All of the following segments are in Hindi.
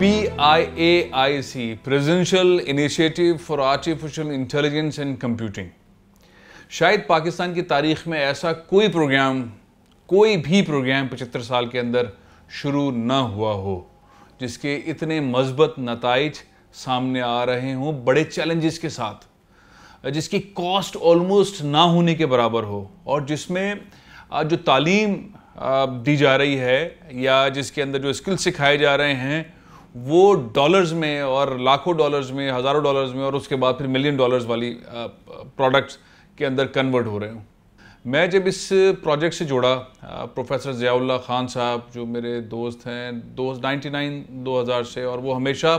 PIAIC, Presidential Initiative for Artificial Intelligence and Computing. शायद पाकिस्तान की तारीख में ऐसा कोई प्रोग्राम कोई भी प्रोग्राम पचहत्तर साल के अंदर शुरू ना हुआ हो जिसके इतने मजबत नतज सामने आ रहे हों बड़े चैलेंजेस के साथ जिसकी कॉस्ट ऑलमोस्ट ना होने के बराबर हो और जिसमें जो तालीम दी जा रही है या जिसके अंदर जो स्किल सिखाए जा रहे हैं वो डॉलर्स में और लाखों डॉलर्स में हज़ारों डॉलर्स में और उसके बाद फिर मिलियन डॉलर्स वाली प्रोडक्ट्स के अंदर कन्वर्ट हो रहे हूँ मैं जब इस प्रोजेक्ट से जोड़ा प्रोफेसर ज़ियाउल्ला ख़ान साहब जो मेरे दोस्त हैं दोस्त दो हज़ार से और वो हमेशा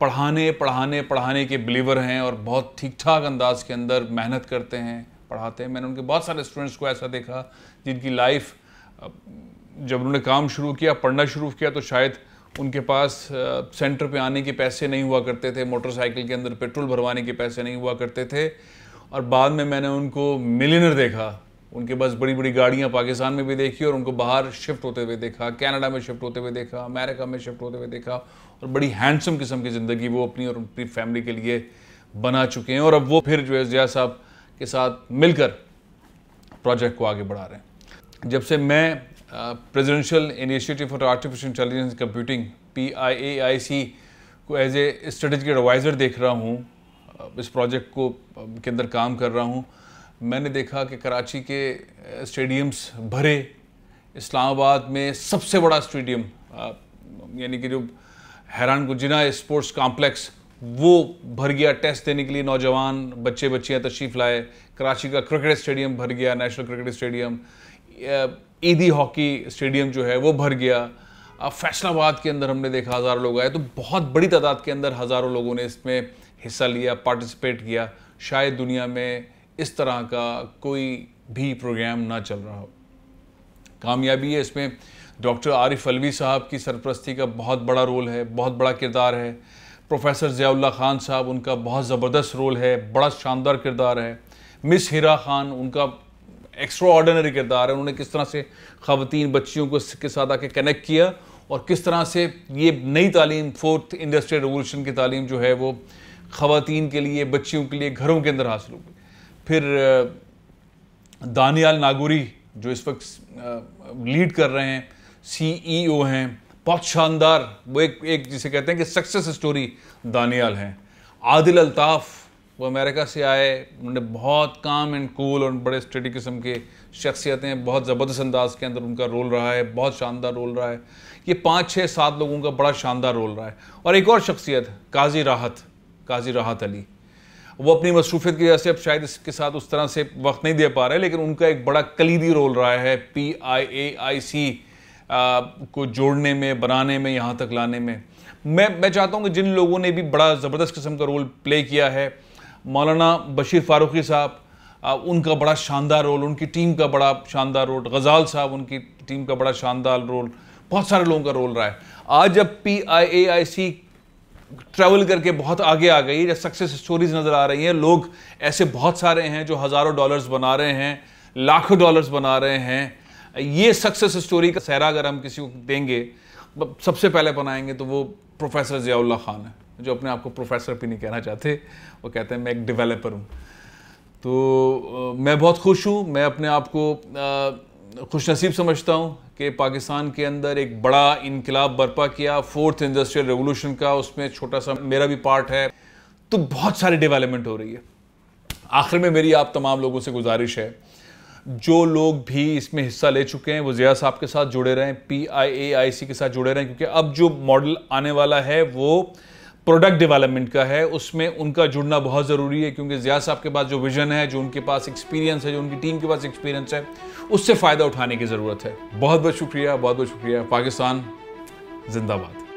पढ़ाने पढ़ाने पढ़ाने के बिलीवर हैं और बहुत ठीक ठाक अंदाज के अंदर मेहनत करते हैं पढ़ाते हैं मैंने उनके बहुत सारे स्टूडेंट्स को ऐसा देखा जिनकी लाइफ जब उन्होंने काम शुरू किया पढ़ना शुरू किया तो शायद उनके पास सेंटर पे आने के पैसे नहीं हुआ करते थे मोटरसाइकिल के अंदर पेट्रोल भरवाने के पैसे नहीं हुआ करते थे और बाद में मैंने उनको मिलीनर देखा उनके पास बड़ी बड़ी गाड़ियाँ पाकिस्तान में भी देखी और उनको बाहर शिफ्ट होते हुए देखा कनाडा में शिफ्ट होते हुए देखा अमेरिका में शिफ्ट होते हुए देखा और बड़ी हैंडसम किस्म की ज़िंदगी वो अपनी और अपनी फैमिली के लिए बना चुके हैं और अब वो फिर जो है जिया साहब के साथ मिलकर प्रोजेक्ट को आगे बढ़ा रहे हैं जब से मैं presidential initiative for artificial intelligence computing P I A I C को एज ए स्ट्रेटेजिक एडवाइज़र देख रहा हूँ uh, इस प्रोजेक्ट को uh, के अंदर काम कर रहा हूँ मैंने देखा कि कराची के स्टेडियम्स uh, भरे इस्लामाबाद में सबसे बड़ा स्टेडियम यानी कि जो हैरान गुजना स्पोर्ट्स कॉम्प्लेक्स वो भर गया टेस्ट देने के लिए नौजवान बच्चे बच्चियाँ तशरीफ़ लाए कराची का क्रिकेट स्टेडियम भर गया नेशनल क्रिकेट स्टेडियम ईदी हॉकी स्टेडियम जो है वो भर गया फैसलाबाद के अंदर हमने देखा हज़ारों लोग आए तो बहुत बड़ी तादाद के अंदर हज़ारों लोगों ने इसमें हिस्सा लिया पार्टिसिपेट किया शायद दुनिया में इस तरह का कोई भी प्रोग्राम ना चल रहा हो कामयाबी है इसमें डॉक्टर आरिफ अलवी साहब की सरप्रस्ती का बहुत बड़ा रोल है बहुत बड़ा किरदार है प्रोफेसर ज़ियाउल्ला ख़ान साहब उनका बहुत ज़बरदस्त रोल है बड़ा शानदार किरदार है मिस हिरा खान उनका एक्स्ट्रा ऑर्डनरी किरदार है उन्होंने किस तरह से खातन बच्चियों को के साथ आके कनेक्ट किया और किस तरह से ये नई तालीम फोर्थ इंडस्ट्रियल रेवोल्यूशन की तालीम जो है वो खातन के लिए बच्चियों के लिए घरों के अंदर हासिल हो गई फिर दानियाल नागोरी जो इस वक्त लीड कर रहे हैं सीईओ e हैं बहुत शानदार वो एक एक जिसे कहते हैं कि सक्सेस स्टोरी दानियाल हैं आदिल अल्ताफ़ वो अमेरिका से आए उन्होंने बहुत काम एंड कूल और बड़े स्टडी किस्म के शख्सियतें बहुत ज़बरदस्त अंदाज के अंदर उनका रोल रहा है बहुत शानदार रोल रहा है ये पाँच छः सात लोगों का बड़ा शानदार रोल रहा है और एक और शख्सियत काजी राहत काजी राहत अली वो अपनी मसरूफियत की वजह से अब शायद इसके साथ उस तरह से वक्त नहीं दे पा रहे लेकिन उनका एक बड़ा कलीदी रोल रहा है P I A I C को जोड़ने में बनाने में यहाँ तक लाने में मैं मैं चाहता हूँ कि जिन लोगों ने भी बड़ा ज़बरदस्त किस्म का रोल प्ले किया है मौलाना बशीर फारूकी साहब उनका बड़ा शानदार रोल उनकी टीम का बड़ा शानदार रोल गज़ाल साहब उनकी टीम का बड़ा शानदार रोल बहुत सारे लोगों का रोल रहा है आज जब P I A I C travel करके बहुत आगे आ गई या सक्सेस स्टोरीज नज़र आ रही हैं लोग ऐसे बहुत सारे हैं जो हज़ारों डॉलर्स बना रहे हैं लाखों डॉलर्स बना रहे हैं ये सक्सेस स्टोरी का सहरा अगर हम किसी को देंगे सबसे पहले बनाएंगे तो वो प्रोफेसर ज़ियाउल्ला खान है जो अपने आप को प्रोफेसर भी नहीं कहना चाहते वो कहते हैं मैं एक डेवलपर हूँ तो मैं बहुत खुश हूँ मैं अपने आप को खुश नसीब समझता हूँ कि पाकिस्तान के अंदर एक बड़ा इनकलाब बर्पा किया फोर्थ इंडस्ट्रियल रेवोल्यूशन का उसमें छोटा सा मेरा भी पार्ट है तो बहुत सारी डेवलपमेंट हो रही है आखिर में मेरी आप तमाम लोगों से गुजारिश है जो लोग भी इसमें हिस्सा ले चुके हैं वो ज़िया साहब के साथ जुड़े रहें पी आई ए आई सी के साथ जुड़े रहें क्योंकि अब जो मॉडल आने वाला है वो प्रोडक्ट डेवलपमेंट का है उसमें उनका जुड़ना बहुत ज़रूरी है क्योंकि ज़िया साहब के पास जो विज़न है जो उनके पास एक्सपीरियंस है जो उनकी टीम के पास एक्सपीरियंस है उससे फ़ायदा उठाने की ज़रूरत है बहुत बहुत शुक्रिया बहुत बहुत शुक्रिया पाकिस्तान जिंदाबाद